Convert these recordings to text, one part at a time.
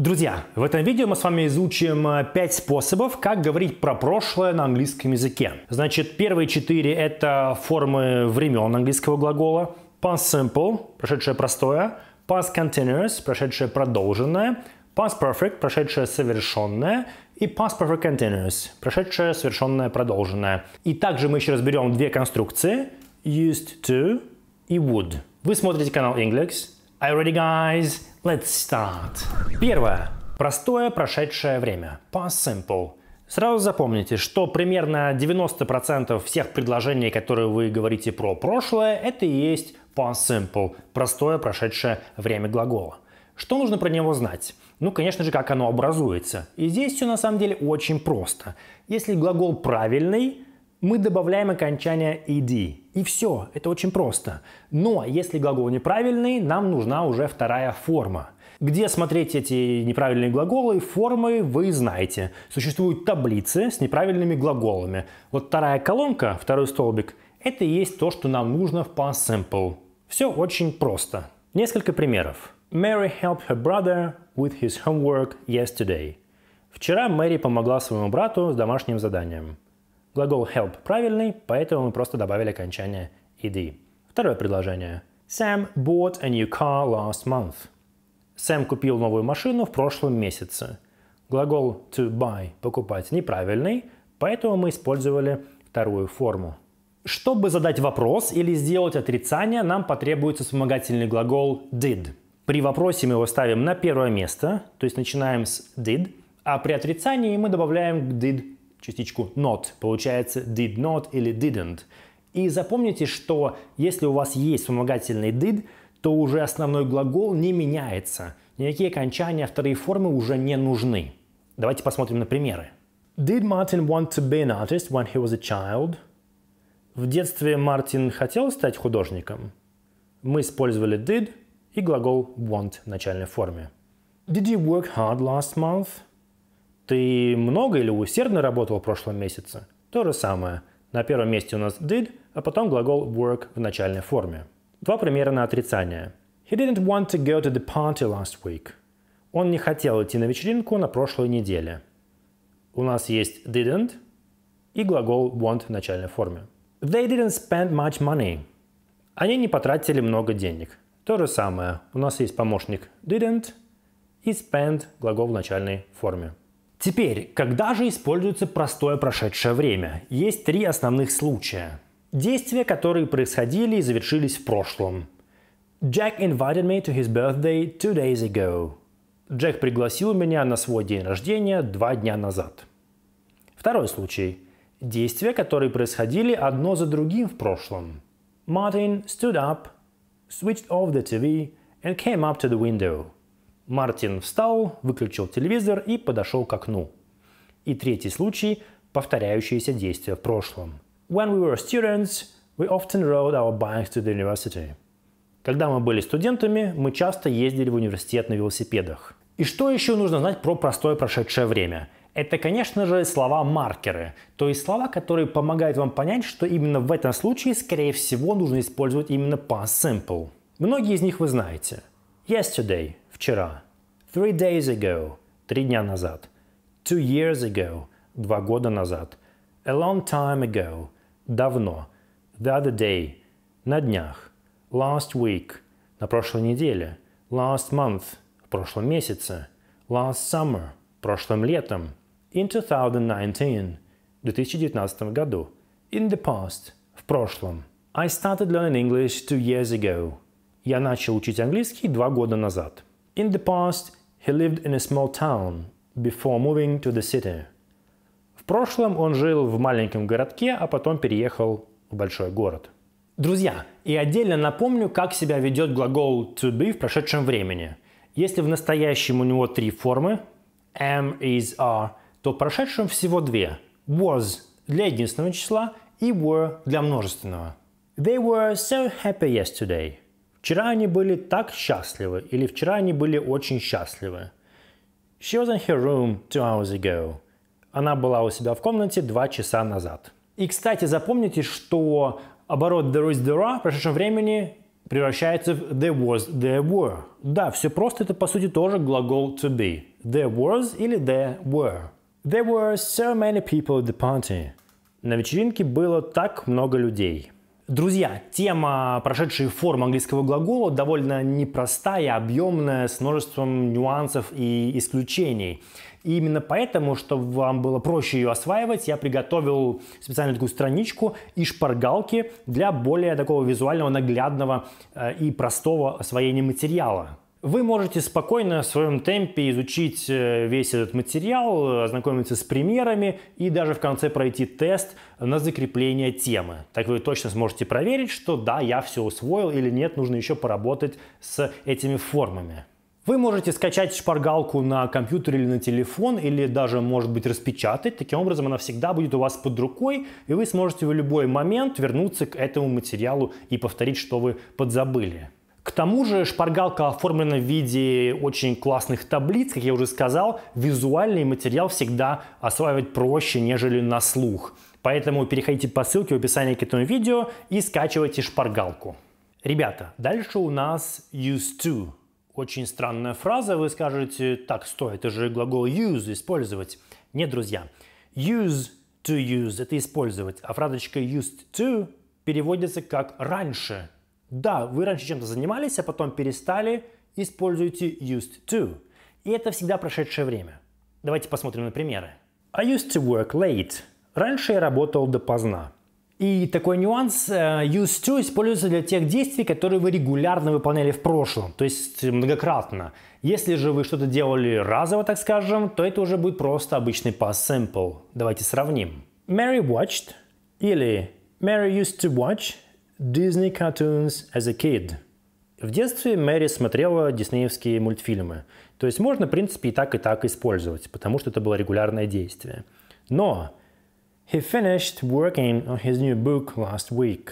Друзья, в этом видео мы с вами изучим 5 э, способов, как говорить про прошлое на английском языке. Значит, первые 4 – это формы времен английского глагола, past simple – прошедшее простое, past continuous – прошедшее продолженное, past perfect – прошедшее совершенное и past perfect continuous – прошедшее совершенное продолженное. И также мы еще разберем две конструкции – used to и would. Вы смотрите канал English. Are you ready, guys! Let's start. Первое. Простое прошедшее время. Past simple. Сразу запомните, что примерно 90% всех предложений, которые вы говорите про прошлое, это и есть past simple, простое прошедшее время глагола. Что нужно про него знать? Ну, конечно же, как оно образуется. И здесь все на самом деле очень просто. Если глагол правильный, мы добавляем окончание ed. И все, это очень просто. Но если глагол неправильный, нам нужна уже вторая форма. Где смотреть эти неправильные глаголы, формы вы знаете. Существуют таблицы с неправильными глаголами. Вот вторая колонка, второй столбик, это и есть то, что нам нужно в past simple. Все очень просто. Несколько примеров. Mary helped her brother with his homework yesterday. Вчера Мэри помогла своему брату с домашним заданием. Глагол help правильный, поэтому мы просто добавили окончание ed. Второе предложение. Sam bought a new car last month. Сэм купил новую машину в прошлом месяце. Глагол to buy – покупать неправильный, поэтому мы использовали вторую форму. Чтобы задать вопрос или сделать отрицание, нам потребуется вспомогательный глагол did. При вопросе мы его ставим на первое место, то есть начинаем с did, а при отрицании мы добавляем did частичку not, получается did not или didn't. И запомните, что если у вас есть вспомогательный did, то уже основной глагол не меняется. Никакие окончания вторые формы уже не нужны. Давайте посмотрим на примеры. Did Martin want to be an artist when he was a child? В детстве Мартин хотел стать художником? Мы использовали did и глагол want в начальной форме. Did you work hard last month? Ты много или усердно работал в прошлом месяце? То же самое. На первом месте у нас did, а потом глагол work в начальной форме. Два примера на отрицание. He didn't want to go to the party last week. Он не хотел идти на вечеринку на прошлой неделе. У нас есть didn't и глагол want в начальной форме. They didn't spend much money. Они не потратили много денег. То же самое. У нас есть помощник didn't и spend глагол в начальной форме. Теперь, когда же используется простое прошедшее время? Есть три основных случая. Действия, которые происходили и завершились в прошлом. Jack invited me to his birthday two days ago. Джек пригласил меня на свой день рождения два дня назад. Второй случай. Действия, которые происходили одно за другим в прошлом. Martin stood up, switched off the TV and came up to the window – Мартин встал, выключил телевизор и подошел к окну. И третий случай – повторяющиеся действия в прошлом. When we were students, we often rode our bikes to the university. Когда мы были студентами, мы часто ездили в университет на велосипедах. И что еще нужно знать про простое прошедшее время? Это, конечно же, слова-маркеры, то есть слова, которые помогают вам понять, что именно в этом случае, скорее всего, нужно использовать именно past simple. Многие из них вы знаете. Yesterday вчера. Three days ago – три дня назад. Two years ago – два года назад. A long time ago – давно. The other day – на днях. Last week – на прошлой неделе. Last month – в прошлом месяце. Last summer – прошлым летом. In 2019 – в 2019 году. In the past – в прошлом. I started learning English two years ago. Я начал учить английский два года назад. In the past, he lived in a small town before moving to the city. В прошлом он жил в маленьком городке, а потом переехал в большой город. Друзья, и отдельно напомню, как себя ведет глагол to be в прошедшем времени. Если в настоящем у него три формы am, is, are, то в прошедшем всего две was для единственного числа и were для множественного. They were so happy yesterday. Вчера они были так счастливы, или вчера они были очень счастливы. She was in her room two hours ago. Она была у себя в комнате два часа назад. И, кстати, запомните, что оборот there is, there are в прошедшем времени превращается в there was, there were. Да, все просто, это по сути тоже глагол to be. There was или there were. There were so many people at the party. На вечеринке было так много людей. Друзья, тема, прошедшие формы английского глагола, довольно непростая, объемная, с множеством нюансов и исключений. И именно поэтому, чтобы вам было проще ее осваивать, я приготовил специальную такую страничку и шпаргалки для более такого визуального, наглядного э, и простого освоения материала. Вы можете спокойно в своем темпе изучить э, весь этот материал, ознакомиться с примерами и даже в конце пройти тест на закрепление темы. Так вы точно сможете проверить, что да, я все усвоил или нет, нужно еще поработать с этими формами. Вы можете скачать шпаргалку на компьютер или на телефон, или даже, может быть, распечатать. Таким образом, она всегда будет у вас под рукой, и вы сможете в любой момент вернуться к этому материалу и повторить, что вы подзабыли. К тому же шпаргалка оформлена в виде очень классных таблиц, как я уже сказал, визуальный материал всегда осваивать проще, нежели на слух. Поэтому переходите по ссылке в описании к этому видео и скачивайте шпаргалку. Ребята, дальше у нас used to. Очень странная фраза, вы скажете, так, стой, это же глагол use, использовать. Нет, друзья, use to use – это использовать, а фразочка used to переводится как раньше – да, вы раньше чем-то занимались, а потом перестали, используйте used to. И это всегда прошедшее время. Давайте посмотрим на примеры. I used to work late. Раньше я работал допоздна. И такой нюанс э, used to используется для тех действий, которые вы регулярно выполняли в прошлом, то есть многократно. Если же вы что-то делали разово, так скажем, то это уже будет просто обычный past simple. Давайте сравним. Mary watched или Mary used to watch Disney cartoons as a kid. В детстве Мэри смотрела диснеевские мультфильмы. То есть можно, в принципе, и так, и так использовать, потому что это было регулярное действие. Но he finished working on his new book last week.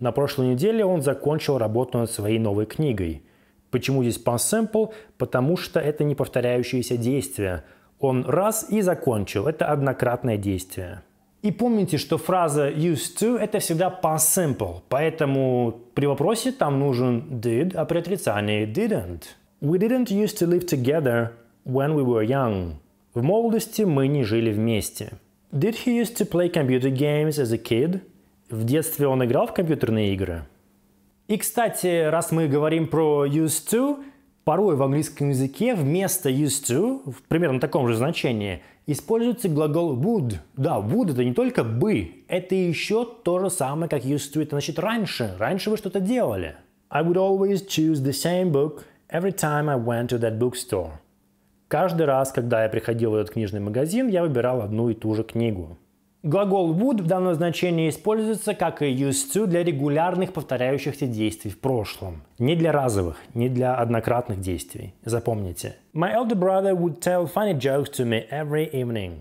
На прошлой неделе он закончил работу над своей новой книгой. Почему здесь past simple? Потому что это не повторяющееся действие. Он раз и закончил. Это однократное действие. И помните, что фраза used to это всегда past simple, поэтому при вопросе там нужен did, а при отрицании didn't. We didn't used to live together when we were young. В молодости мы не жили вместе. Did he used to play computer games as a kid? В детстве он играл в компьютерные игры? И, кстати, раз мы говорим про used to, порой в английском языке вместо used to, в примерно таком же значении – используется глагол would. Да, would это не только бы, это еще то же самое, как used to. Это значит раньше, раньше вы что-то делали. I would always choose the same book every time I went to that bookstore. Каждый раз, когда я приходил в этот книжный магазин, я выбирал одну и ту же книгу. Глагол would в данном значении используется, как и used to, для регулярных повторяющихся действий в прошлом. Не для разовых, не для однократных действий. Запомните. My elder brother would tell funny jokes to me every evening.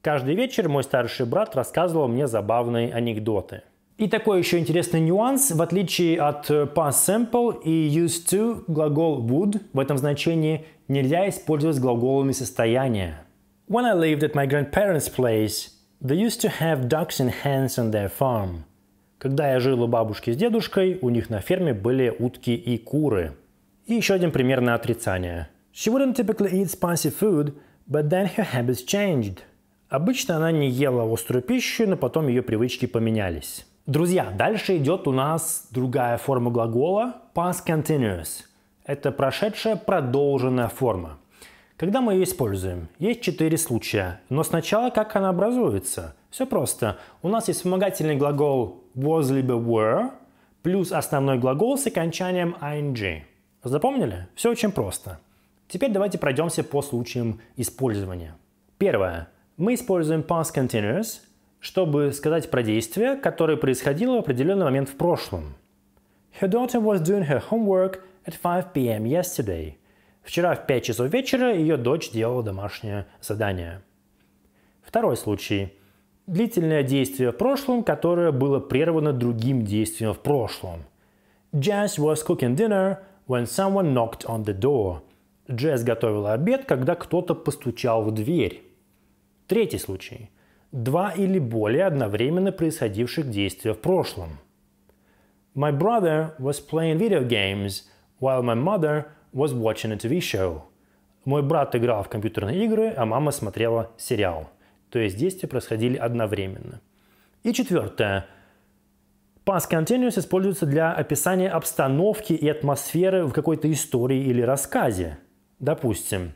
Каждый вечер мой старший брат рассказывал мне забавные анекдоты. И такой еще интересный нюанс. В отличие от past simple и used to, глагол would в этом значении нельзя использовать с глаголами состояния. When I lived at my grandparents' place, They used to have ducks and hens on their farm. Когда я жил у бабушки с дедушкой, у них на ферме были утки и куры. И еще один пример на отрицание. She wouldn't typically eat spicy food, but then her habits changed. Обычно она не ела острую пищу, но потом ее привычки поменялись. Друзья, дальше идет у нас другая форма глагола past continuous. Это прошедшая продолженная форма. Когда мы ее используем? Есть четыре случая. Но сначала как она образуется? Все просто. У нас есть вспомогательный глагол was либо were плюс основной глагол с окончанием ing. Запомнили? Все очень просто. Теперь давайте пройдемся по случаям использования. Первое. Мы используем past continuous, чтобы сказать про действие, которое происходило в определенный момент в прошлом. Her daughter was doing her homework at 5 p.m. yesterday. Вчера в 5 часов вечера ее дочь делала домашнее задание. Второй случай. Длительное действие в прошлом, которое было прервано другим действием в прошлом. Jess was cooking dinner when someone knocked on the door. Джесс готовила обед, когда кто-то постучал в дверь. Третий случай. Два или более одновременно происходивших действия в прошлом. My brother was playing video games, while my mother was watching a TV show. Мой брат играл в компьютерные игры, а мама смотрела сериал. То есть действия происходили одновременно. И четвертое. Past continuous используется для описания обстановки и атмосферы в какой-то истории или рассказе. Допустим,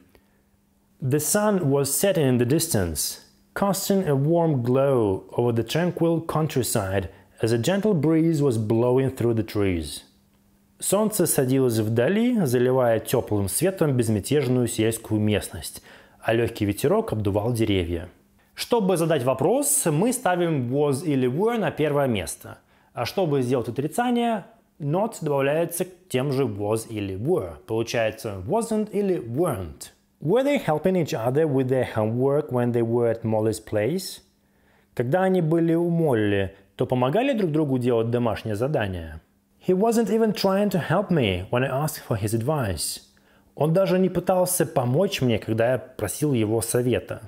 The sun was setting in the distance, casting a warm glow over the tranquil countryside as a gentle breeze was blowing through the trees. Солнце садилось вдали, заливая теплым светом безмятежную сельскую местность, а легкий ветерок обдувал деревья. Чтобы задать вопрос, мы ставим was или were на первое место. А чтобы сделать отрицание, not добавляется к тем же was или were. Получается wasn't или weren't. Were they helping each other with their homework when they were at Molly's place? Когда они были у Молли, то помогали друг другу делать домашнее задание? He wasn't even trying to help me when I asked for his advice. Он даже не пытался помочь мне, когда я просил его совета.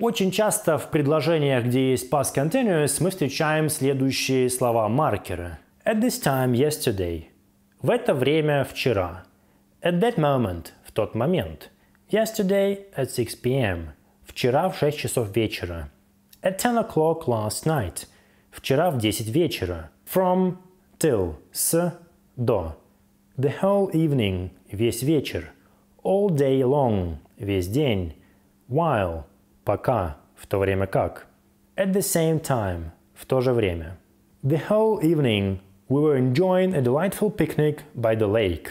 Очень часто в предложениях, где есть past continuous, мы встречаем следующие слова-маркеры. At this time yesterday. В это время вчера. At that moment – в тот момент. Yesterday at 6 p.m. Вчера в 6 часов вечера. At 10 o'clock last night. Вчера в 10 вечера. From till – с, до. The whole evening – весь вечер. All day long – весь день. While – пока, в то время как. At the same time – в то же время. The whole evening we were enjoying a delightful picnic by the lake.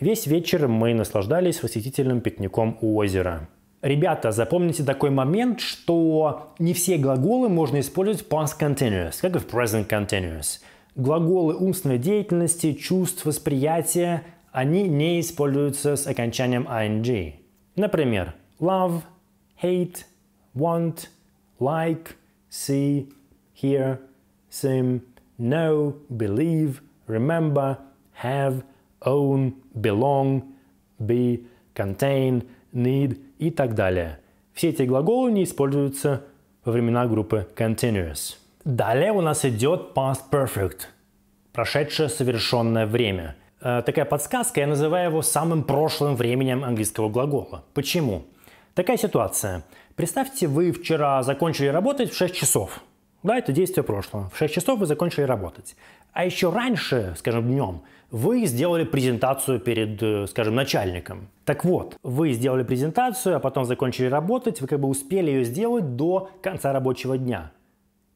Весь вечер мы наслаждались восхитительным пикником у озера. Ребята, запомните такой момент, что не все глаголы можно использовать past continuous, как и в present continuous. Глаголы умственной деятельности, чувств, восприятия, они не используются с окончанием ing. Например, love, hate, want, like, see, hear, seem, know, believe, remember, have, own, belong, be, contain, need и так далее. Все эти глаголы не используются во времена группы continuous. Далее у нас идет past perfect, прошедшее совершенное время. Э, такая подсказка, я называю его самым прошлым временем английского глагола. Почему? Такая ситуация. Представьте, вы вчера закончили работать в 6 часов. Да, это действие прошлого. В 6 часов вы закончили работать. А еще раньше, скажем, днем, вы сделали презентацию перед, э, скажем, начальником. Так вот, вы сделали презентацию, а потом закончили работать, вы как бы успели ее сделать до конца рабочего дня.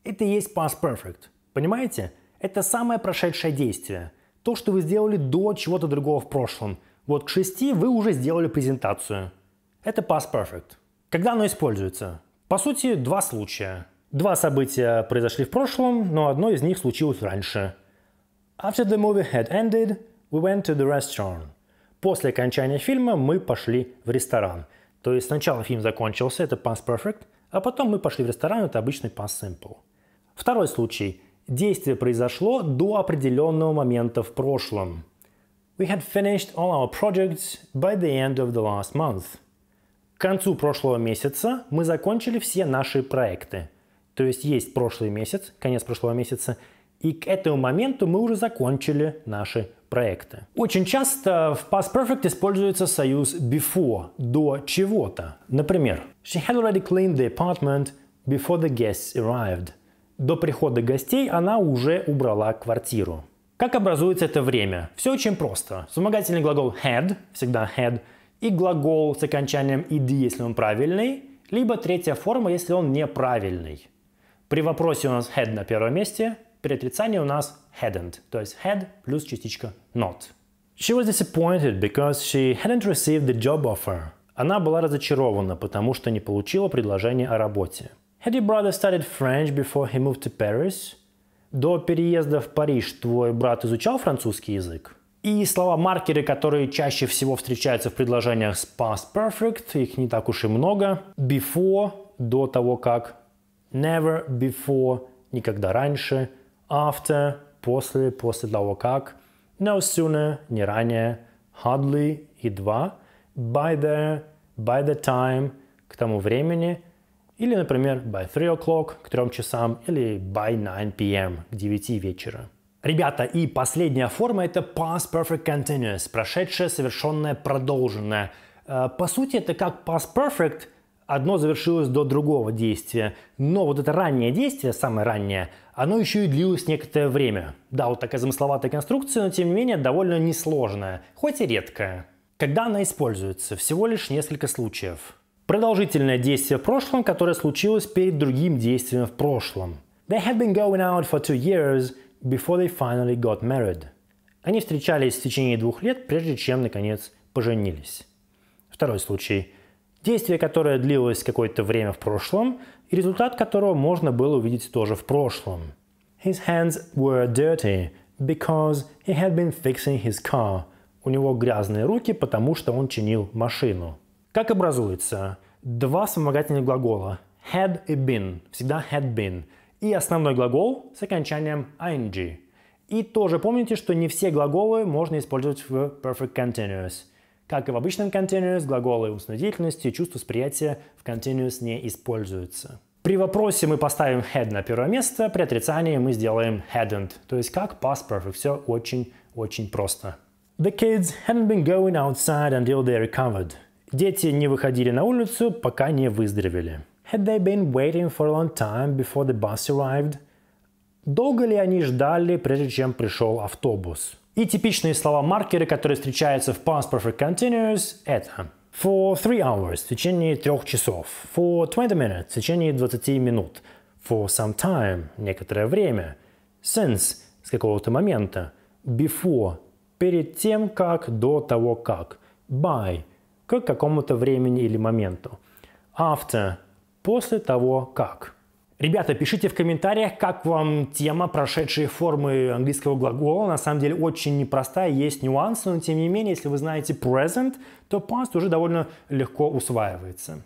Это и есть past perfect. Понимаете? Это самое прошедшее действие. То, что вы сделали до чего-то другого в прошлом. Вот к шести вы уже сделали презентацию. Это past perfect. Когда оно используется? По сути, два случая. Два события произошли в прошлом, но одно из них случилось раньше. After the movie had ended, we went to the restaurant. После окончания фильма мы пошли в ресторан. То есть сначала фильм закончился, это past perfect, а потом мы пошли в ресторан, это обычный past simple. Второй случай. Действие произошло до определенного момента в прошлом. We had finished all our projects by the end of the last month. К концу прошлого месяца мы закончили все наши проекты. То есть есть прошлый месяц, конец прошлого месяца, и к этому моменту мы уже закончили наши проекты. Очень часто в past perfect используется союз before, до чего-то. Например, she had already cleaned the apartment before the guests arrived – до прихода гостей она уже убрала квартиру. Как образуется это время? Все очень просто. Вспомогательный глагол had, всегда had, и глагол с окончанием ed, если он правильный, либо третья форма, если он неправильный. При вопросе у нас had на первом месте, при отрицании у нас hadn't, то есть had плюс частичка not. She was disappointed because she hadn't received the job offer. Она была разочарована, потому что не получила предложение о работе. Had your brother studied French before he moved to Paris? До переезда в Париж твой брат изучал французский язык? И слова-маркеры, которые чаще всего встречаются в предложениях с past perfect, их не так уж и много. Before – до того как. Never before – никогда раньше. After – после, после того как. No sooner – не ранее. Hardly – едва. By the – by the time – к тому времени – или, например, by 3 o'clock к 3 часам или by 9 p.m. к 9 вечера. Ребята, и последняя форма это past perfect continuous, прошедшее, совершенное, продолженное. Э, по сути, это как past perfect, одно завершилось до другого действия. Но вот это раннее действие, самое раннее, оно еще и длилось некоторое время. Да, вот такая замысловатая конструкция, но тем не менее довольно несложная, хоть и редкая. Когда она используется? Всего лишь несколько случаев. Продолжительное действие в прошлом, которое случилось перед другим действием в прошлом. They had been going out for two years before they finally got married. Они встречались в течение двух лет, прежде чем, наконец, поженились. Второй случай. Действие, которое длилось какое-то время в прошлом, и результат которого можно было увидеть тоже в прошлом. His hands were dirty because he had been fixing his car. У него грязные руки, потому что он чинил машину. Как образуется? Два вспомогательных глагола had и been, всегда had been, и основной глагол с окончанием ing. И тоже помните, что не все глаголы можно использовать в perfect continuous. Как и в обычном continuous, глаголы устной деятельности и чувств восприятия в continuous не используются. При вопросе мы поставим had на первое место, при отрицании мы сделаем hadn't, то есть как past perfect. Все очень-очень просто. The kids hadn't been going outside until they recovered. Дети не выходили на улицу, пока не выздоровели. Had they been waiting for a long time before the bus arrived? Долго ли они ждали, прежде чем пришел автобус? И типичные слова-маркеры, которые встречаются в past perfect continuous, это for three hours – в течение трех часов, for 20 minutes – в течение 20 минут, for some time – некоторое время, since – с какого-то момента, before – перед тем как, до того как, by – к какому-то времени или моменту. After – после того как. Ребята, пишите в комментариях, как вам тема прошедшие формы английского глагола. На самом деле очень непростая, есть нюансы, но тем не менее, если вы знаете present, то past уже довольно легко усваивается.